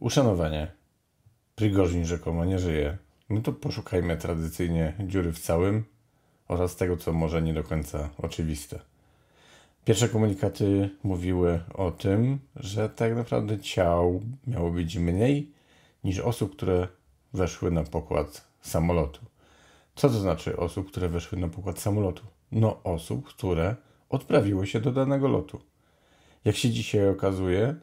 Uszanowanie. Prigorzin rzekomo nie żyje. No to poszukajmy tradycyjnie dziury w całym oraz tego, co może nie do końca oczywiste. Pierwsze komunikaty mówiły o tym, że tak naprawdę ciał miało być mniej niż osób, które weszły na pokład samolotu. Co to znaczy osób, które weszły na pokład samolotu? No osób, które odprawiły się do danego lotu. Jak się dzisiaj okazuje,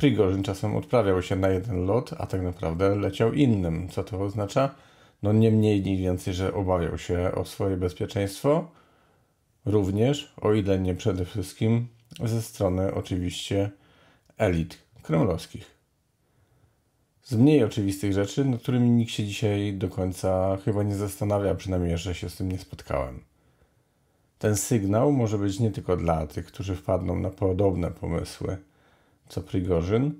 Prigorzyn czasem odprawiał się na jeden lot, a tak naprawdę leciał innym. Co to oznacza? No nie mniej, nie więcej, że obawiał się o swoje bezpieczeństwo, również, o ile nie przede wszystkim, ze strony oczywiście elit kremlowskich. Z mniej oczywistych rzeczy, nad którymi nikt się dzisiaj do końca chyba nie zastanawia, przynajmniej że się z tym nie spotkałem. Ten sygnał może być nie tylko dla tych, którzy wpadną na podobne pomysły – co Prigorzyn,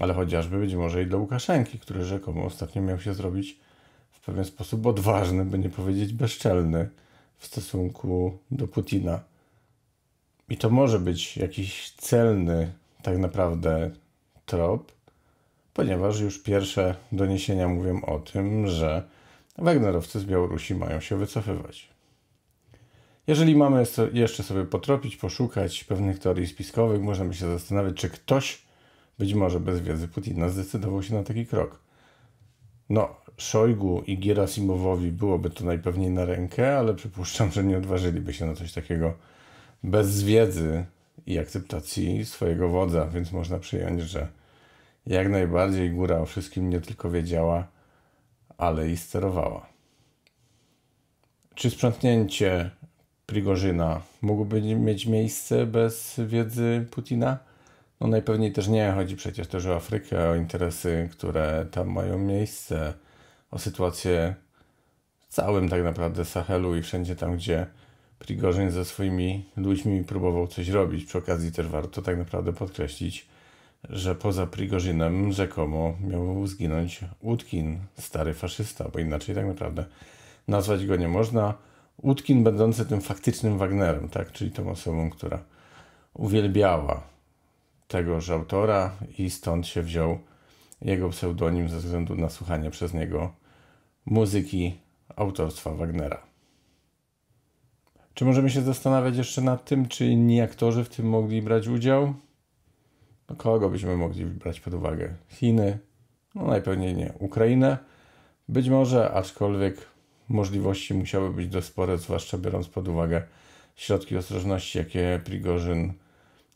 ale chociażby być może i dla Łukaszenki, który rzekomo ostatnio miał się zrobić w pewien sposób odważny, by nie powiedzieć bezczelny w stosunku do Putina. I to może być jakiś celny, tak naprawdę, trop, ponieważ już pierwsze doniesienia mówią o tym, że Wagnerowcy z Białorusi mają się wycofywać. Jeżeli mamy jeszcze sobie potropić, poszukać pewnych teorii spiskowych, możemy się zastanawiać, czy ktoś, być może bez wiedzy Putina, zdecydował się na taki krok. No, Szojgu i Gierasimowowi byłoby to najpewniej na rękę, ale przypuszczam, że nie odważyliby się na coś takiego bez wiedzy i akceptacji swojego wodza, więc można przyjąć, że jak najbardziej góra o wszystkim nie tylko wiedziała, ale i sterowała. Czy sprzątnięcie Prigorzyna mógłby mieć miejsce bez wiedzy Putina? No najpewniej też nie. Chodzi przecież też o Afrykę, o interesy, które tam mają miejsce, o sytuację w całym tak naprawdę Sahelu i wszędzie tam, gdzie Prigorzyn ze swoimi ludźmi próbował coś robić. Przy okazji też warto tak naprawdę podkreślić, że poza Prigorzynem rzekomo miał zginąć Łódkin, stary faszysta, bo inaczej tak naprawdę nazwać go nie można. Utkin będący tym faktycznym Wagnerem, tak? czyli tą osobą, która uwielbiała tegoż autora i stąd się wziął jego pseudonim ze względu na słuchanie przez niego muzyki autorstwa Wagnera. Czy możemy się zastanawiać jeszcze nad tym, czy inni aktorzy w tym mogli brać udział? No kogo byśmy mogli brać pod uwagę? Chiny? No najpewniej nie. Ukrainę? Być może, aczkolwiek możliwości musiały być dość spore, zwłaszcza biorąc pod uwagę środki ostrożności, jakie Prigorzyn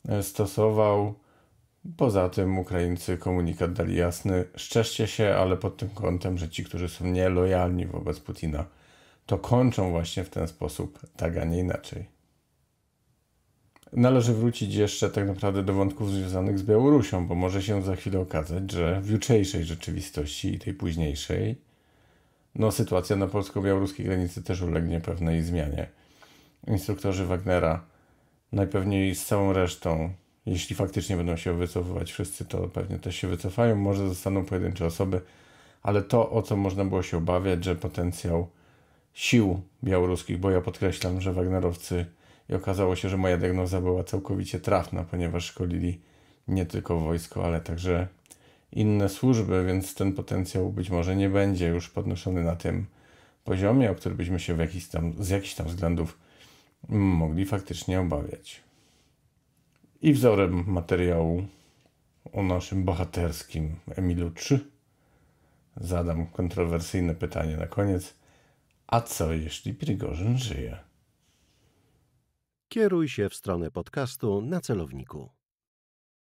e, stosował. Poza tym Ukraińcy komunikat dali jasny, szczerzcie się, ale pod tym kątem, że ci, którzy są nielojalni wobec Putina, to kończą właśnie w ten sposób, tak a nie inaczej. Należy wrócić jeszcze tak naprawdę do wątków związanych z Białorusią, bo może się za chwilę okazać, że w jutrzejszej rzeczywistości i tej późniejszej no, sytuacja na polsko-białoruskiej granicy też ulegnie pewnej zmianie. Instruktorzy Wagnera najpewniej z całą resztą, jeśli faktycznie będą się wycofywać wszyscy, to pewnie też się wycofają, może zostaną pojedyncze osoby, ale to, o co można było się obawiać, że potencjał sił białoruskich, bo ja podkreślam, że Wagnerowcy i okazało się, że moja diagnoza była całkowicie trafna, ponieważ szkolili nie tylko wojsko, ale także inne służby, więc ten potencjał być może nie będzie już podnoszony na tym poziomie, o który byśmy się w jakiś tam, z jakichś tam względów mogli faktycznie obawiać. I wzorem materiału o naszym bohaterskim Emilu 3 zadam kontrowersyjne pytanie na koniec. A co, jeśli Prigorzyn żyje? Kieruj się w stronę podcastu na celowniku.